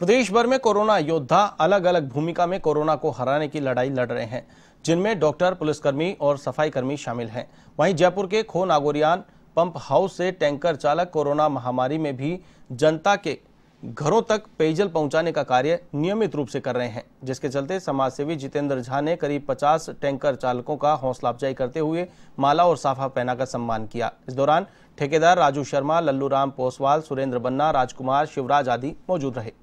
प्रदेश भर में कोरोना योद्धा अलग अलग भूमिका में कोरोना को हराने की लड़ाई लड़ रहे हैं जिनमें डॉक्टर पुलिसकर्मी और सफाईकर्मी शामिल हैं वहीं जयपुर के खो नागोरियान पंप हाउस से टैंकर चालक कोरोना महामारी में भी जनता के घरों तक पेयजल पहुंचाने का कार्य नियमित रूप से कर रहे हैं जिसके चलते समाजसेवी जितेंद्र झा ने करीब 50 टैंकर चालकों का हौसला अफजाई करते हुए माला और साफा पहना का सम्मान किया इस दौरान ठेकेदार राजू शर्मा लल्लूराम पोसवाल सुरेंद्र बन्ना राजकुमार शिवराज आदि मौजूद रहे